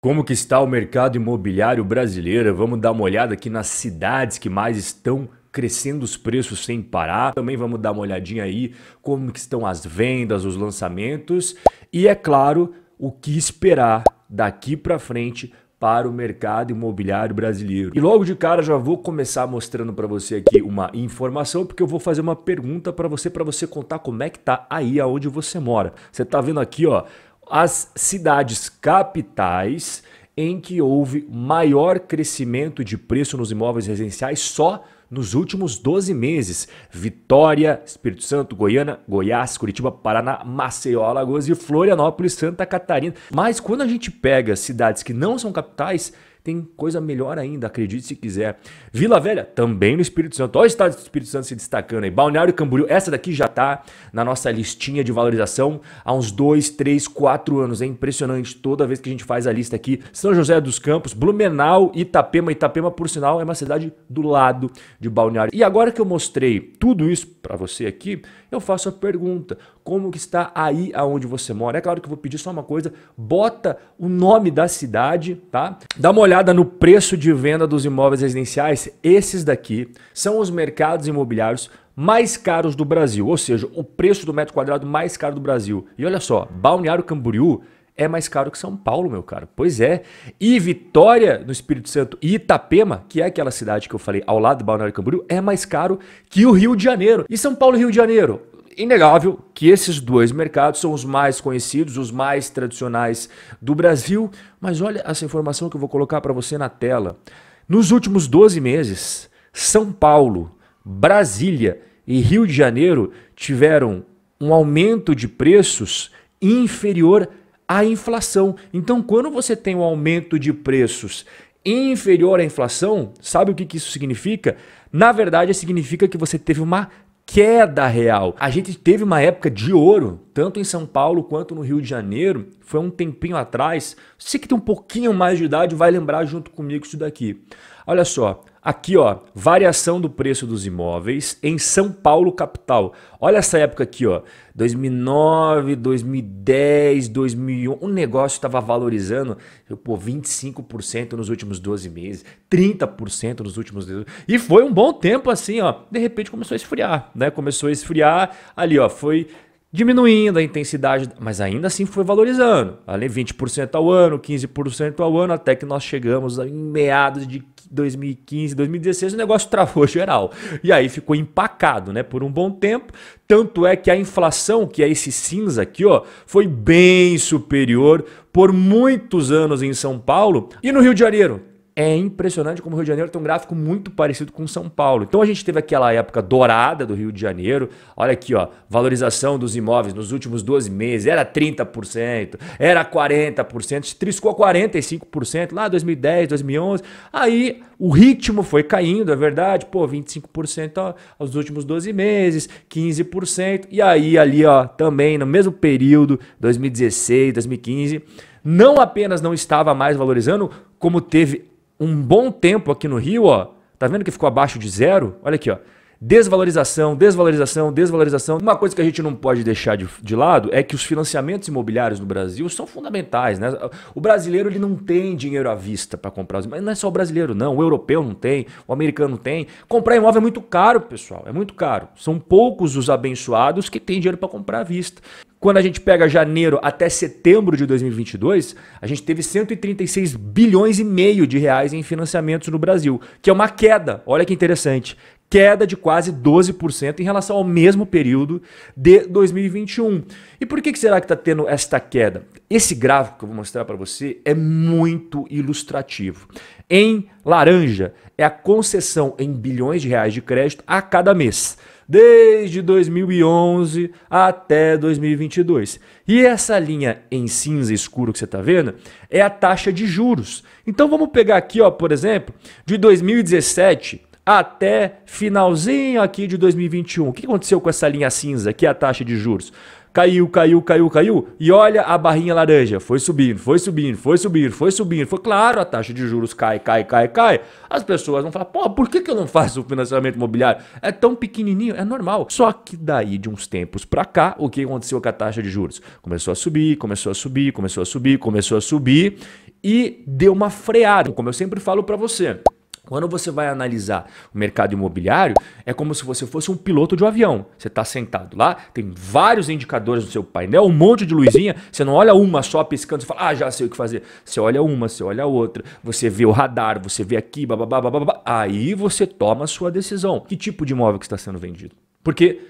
Como que está o mercado imobiliário brasileiro? Vamos dar uma olhada aqui nas cidades que mais estão crescendo os preços sem parar. Também vamos dar uma olhadinha aí como que estão as vendas, os lançamentos e é claro, o que esperar daqui para frente para o mercado imobiliário brasileiro. E logo de cara já vou começar mostrando para você aqui uma informação, porque eu vou fazer uma pergunta para você para você contar como é que tá aí aonde você mora. Você tá vendo aqui, ó, as cidades capitais em que houve maior crescimento de preço nos imóveis residenciais só nos últimos 12 meses. Vitória, Espírito Santo, Goiânia, Goiás, Curitiba, Paraná, Maceió, Alagoas e Florianópolis, Santa Catarina. Mas quando a gente pega cidades que não são capitais, tem coisa melhor ainda, acredite se quiser. Vila Velha, também no Espírito Santo. Olha o estado do Espírito Santo se destacando aí. Balneário Camboriú, essa daqui já está na nossa listinha de valorização há uns 2, 3, 4 anos. É impressionante toda vez que a gente faz a lista aqui. São José dos Campos, Blumenau, Itapema. Itapema, por sinal, é uma cidade do lado de Balneário. E agora que eu mostrei tudo isso para você aqui, eu faço a pergunta: como que está aí aonde você mora? É claro que eu vou pedir só uma coisa, bota o nome da cidade, tá? Dá uma olhada olhada no preço de venda dos imóveis residenciais, esses daqui são os mercados imobiliários mais caros do Brasil, ou seja, o preço do metro quadrado mais caro do Brasil. E olha só, Balneário Camboriú é mais caro que São Paulo, meu caro. Pois é. E Vitória, no Espírito Santo, e Itapema, que é aquela cidade que eu falei ao lado do Balneário Camboriú, é mais caro que o Rio de Janeiro. E São Paulo e Rio de Janeiro? inegável que esses dois mercados são os mais conhecidos, os mais tradicionais do Brasil, mas olha essa informação que eu vou colocar para você na tela. Nos últimos 12 meses, São Paulo, Brasília e Rio de Janeiro tiveram um aumento de preços inferior à inflação. Então, quando você tem um aumento de preços inferior à inflação, sabe o que, que isso significa? Na verdade, significa que você teve uma queda real. A gente teve uma época de ouro, tanto em São Paulo quanto no Rio de Janeiro, foi um tempinho atrás. Você que tem um pouquinho mais de idade vai lembrar junto comigo isso daqui. Olha só, Aqui, ó, variação do preço dos imóveis em São Paulo capital. Olha essa época aqui, ó, 2009, 2010, 2001, o negócio estava valorizando pô, 25% nos últimos 12 meses, 30% nos últimos 12 E foi um bom tempo assim, ó, de repente começou a esfriar, né? Começou a esfriar ali, ó, foi diminuindo a intensidade, mas ainda assim foi valorizando. Ali 20% ao ano, 15% ao ano, até que nós chegamos em meados de 2015, 2016, o negócio travou geral. E aí ficou empacado, né, por um bom tempo. Tanto é que a inflação, que é esse cinza aqui, ó, foi bem superior por muitos anos em São Paulo e no Rio de Janeiro, é impressionante como o Rio de Janeiro tem um gráfico muito parecido com São Paulo. Então a gente teve aquela época dourada do Rio de Janeiro. Olha aqui, ó, valorização dos imóveis nos últimos 12 meses era 30%, era 40%, triscou 45% lá 2010, 2011. Aí o ritmo foi caindo, é verdade, pô, 25% ó, aos últimos 12 meses, 15%. E aí ali, ó, também no mesmo período, 2016, 2015, não apenas não estava mais valorizando, como teve um bom tempo aqui no Rio, ó, tá vendo que ficou abaixo de zero? Olha aqui, ó. Desvalorização, desvalorização, desvalorização. Uma coisa que a gente não pode deixar de, de, lado é que os financiamentos imobiliários no Brasil são fundamentais. Né? O brasileiro ele não tem dinheiro à vista para comprar. Mas não é só o brasileiro, não. O europeu não tem, o americano não tem. Comprar imóvel é muito caro, pessoal. É muito caro. São poucos os abençoados que têm dinheiro para comprar à vista. Quando a gente pega janeiro até setembro de 2022, a gente teve 136 bilhões e meio de reais em financiamentos no Brasil, que é uma queda, olha que interessante, queda de quase 12% em relação ao mesmo período de 2021. E por que será que está tendo esta queda? Esse gráfico que eu vou mostrar para você é muito ilustrativo. Em laranja é a concessão em bilhões de reais de crédito a cada mês desde 2011 até 2022. E essa linha em cinza escuro que você está vendo é a taxa de juros. Então vamos pegar aqui, ó, por exemplo, de 2017 até finalzinho aqui de 2021. O que aconteceu com essa linha cinza, que é a taxa de juros? Caiu, caiu, caiu, caiu. E olha a barrinha laranja. Foi subindo, foi subindo, foi subindo, foi subindo. Foi claro, a taxa de juros cai, cai, cai, cai. As pessoas vão falar, pô, por que, que eu não faço o financiamento imobiliário? É tão pequenininho, é normal. Só que daí, de uns tempos pra cá, o que aconteceu com a taxa de juros? Começou a subir, começou a subir, começou a subir, começou a subir e deu uma freada. Como eu sempre falo para você. Quando você vai analisar o mercado imobiliário, é como se você fosse um piloto de um avião. Você está sentado lá, tem vários indicadores no seu painel, um monte de luzinha. Você não olha uma só piscando, você fala, ah, já sei o que fazer. Você olha uma, você olha outra, você vê o radar, você vê aqui, babá, babá. Aí você toma a sua decisão. Que tipo de imóvel que está sendo vendido? Porque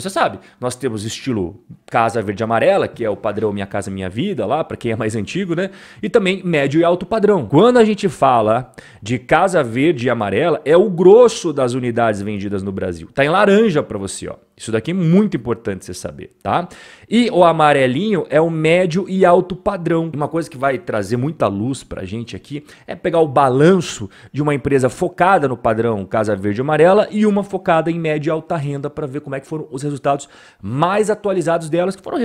você sabe, nós temos estilo Casa Verde Amarela, que é o padrão Minha Casa Minha Vida, lá, para quem é mais antigo, né? E também médio e alto padrão. Quando a gente fala de Casa Verde e Amarela, é o grosso das unidades vendidas no Brasil. Tá em laranja para você, ó. Isso daqui é muito importante você saber, tá? E o amarelinho é o médio e alto padrão. Uma coisa que vai trazer muita luz para a gente aqui é pegar o balanço de uma empresa focada no padrão Casa Verde e Amarela e uma focada em média e alta renda para ver como é que foram os resultados mais atualizados delas, que foram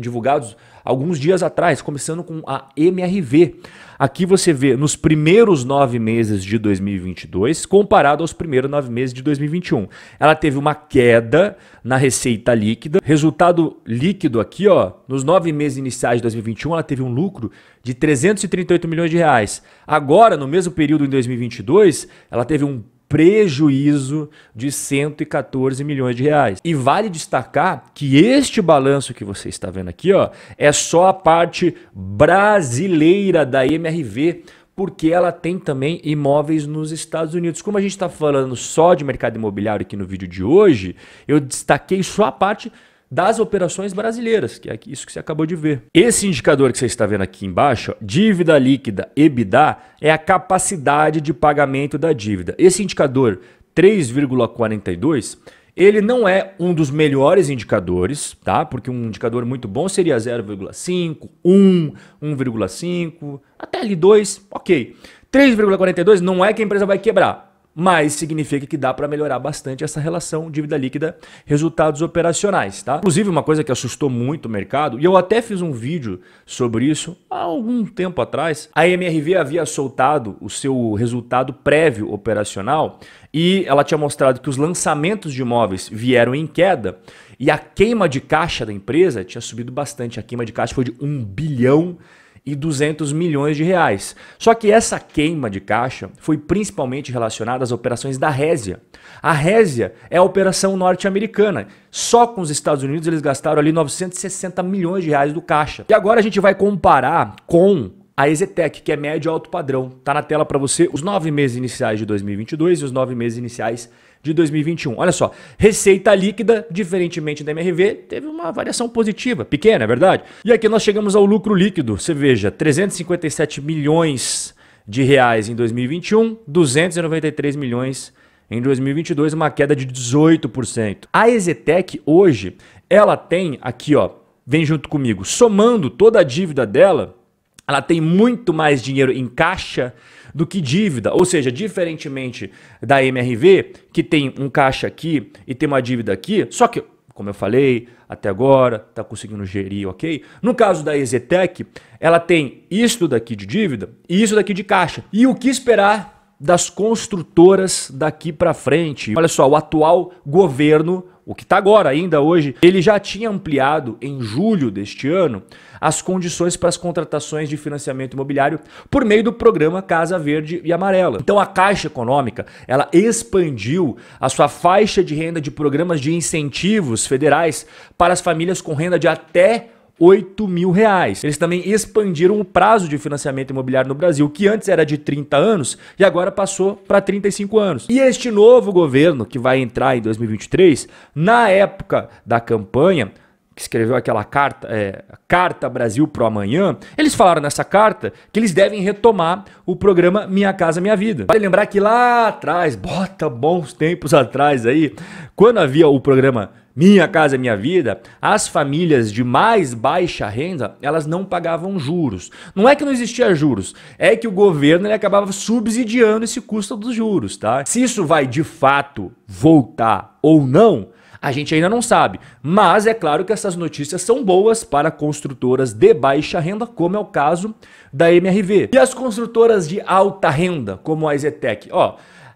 divulgados alguns dias atrás, começando com a MRV. Aqui você vê nos primeiros nove meses de 2022 comparado aos primeiros nove meses de 2021. Ela teve uma queda na receita líquida. Resultado líquido aqui, ó, nos nove meses iniciais de 2021, ela teve um lucro de 338 milhões de reais. Agora, no mesmo período em 2022, ela teve um prejuízo de 114 milhões de reais. E vale destacar que este balanço que você está vendo aqui ó, é só a parte brasileira da MRV porque ela tem também imóveis nos Estados Unidos. Como a gente está falando só de mercado imobiliário aqui no vídeo de hoje, eu destaquei só a parte das operações brasileiras, que é isso que você acabou de ver. Esse indicador que você está vendo aqui embaixo, dívida líquida EBITDA, é a capacidade de pagamento da dívida. Esse indicador 3,42 ele não é um dos melhores indicadores, tá? Porque um indicador muito bom seria 0,5, 1, 1,5, até ali 2, ok. 3,42 não é que a empresa vai quebrar mas significa que dá para melhorar bastante essa relação dívida líquida resultados operacionais, tá? Inclusive uma coisa que assustou muito o mercado, e eu até fiz um vídeo sobre isso há algum tempo atrás, a MRV havia soltado o seu resultado prévio operacional e ela tinha mostrado que os lançamentos de imóveis vieram em queda e a queima de caixa da empresa tinha subido bastante, a queima de caixa foi de um bilhão e 200 milhões de reais. Só que essa queima de caixa foi principalmente relacionada às operações da Résia. A Résia é a operação norte-americana. Só com os Estados Unidos eles gastaram ali 960 milhões de reais do caixa. E agora a gente vai comparar com a Exetec, que é médio alto padrão. Está na tela para você os nove meses iniciais de 2022 e os nove meses iniciais de 2021. Olha só, receita líquida, diferentemente da MRV, teve uma variação positiva, pequena, é verdade? E aqui nós chegamos ao lucro líquido. Você veja, 357 milhões de reais em 2021, 293 milhões em 2022, uma queda de 18%. A Exetec hoje, ela tem aqui, ó, vem junto comigo, somando toda a dívida dela, ela tem muito mais dinheiro em caixa do que dívida. Ou seja, diferentemente da MRV, que tem um caixa aqui e tem uma dívida aqui, só que, como eu falei até agora, está conseguindo gerir, ok? No caso da EZTEC, ela tem isso daqui de dívida e isso daqui de caixa. E o que esperar das construtoras daqui para frente. Olha só, o atual governo, o que está agora ainda hoje, ele já tinha ampliado em julho deste ano as condições para as contratações de financiamento imobiliário por meio do programa Casa Verde e Amarela. Então a Caixa Econômica, ela expandiu a sua faixa de renda de programas de incentivos federais para as famílias com renda de até 8 mil reais. Eles também expandiram o prazo de financiamento imobiliário no Brasil, que antes era de 30 anos e agora passou para 35 anos. E este novo governo, que vai entrar em 2023, na época da campanha, que escreveu aquela carta, é, Carta Brasil pro Amanhã, eles falaram nessa carta que eles devem retomar o programa Minha Casa Minha Vida. Vale lembrar que lá atrás, bota bons tempos atrás aí, quando havia o programa minha Casa é Minha Vida, as famílias de mais baixa renda, elas não pagavam juros. Não é que não existia juros, é que o governo ele acabava subsidiando esse custo dos juros, tá? Se isso vai de fato voltar ou não, a gente ainda não sabe, mas é claro que essas notícias são boas para construtoras de baixa renda, como é o caso da MRV. E as construtoras de alta renda, como a Ezetec. Ó,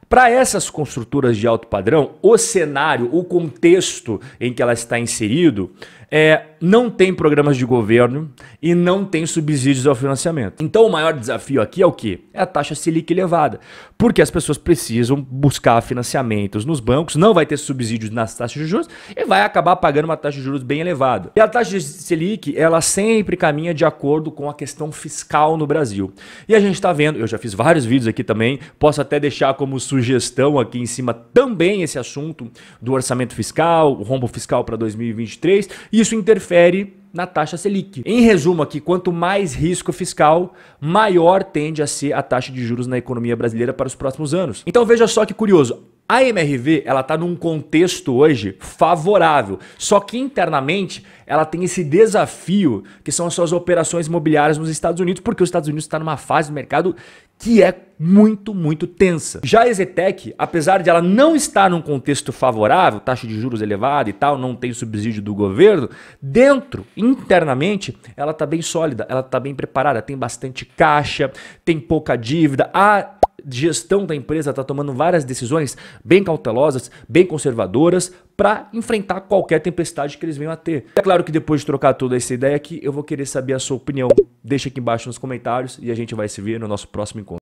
para essas construtoras de alto padrão, o cenário, o contexto em que ela está inserido, é, não tem programas de governo e não tem subsídios ao financiamento. Então o maior desafio aqui é o quê? É a taxa Selic elevada, porque as pessoas precisam buscar financiamentos nos bancos, não vai ter subsídios nas taxas de juros e vai acabar pagando uma taxa de juros bem elevada. E a taxa Selic, ela sempre caminha de acordo com a questão fiscal no Brasil. E a gente está vendo, eu já fiz vários vídeos aqui também, posso até deixar como sugestão aqui em cima também esse assunto do orçamento fiscal, o rombo fiscal para 2023 e isso interfere na taxa Selic. Em resumo aqui, quanto mais risco fiscal, maior tende a ser a taxa de juros na economia brasileira para os próximos anos. Então veja só que curioso, a MRV, ela está num contexto hoje favorável, só que internamente ela tem esse desafio que são as suas operações imobiliárias nos Estados Unidos, porque os Estados Unidos está numa fase do mercado que é muito, muito tensa. Já a Ezetec, apesar de ela não estar num contexto favorável, taxa de juros elevada e tal, não tem subsídio do governo, dentro, internamente, ela está bem sólida, ela está bem preparada, tem bastante caixa, tem pouca dívida. A gestão da empresa está tomando várias decisões bem cautelosas, bem conservadoras, para enfrentar qualquer tempestade que eles venham a ter. É claro que depois de trocar toda essa ideia aqui, eu vou querer saber a sua opinião. Deixa aqui embaixo nos comentários e a gente vai se ver no nosso próximo encontro.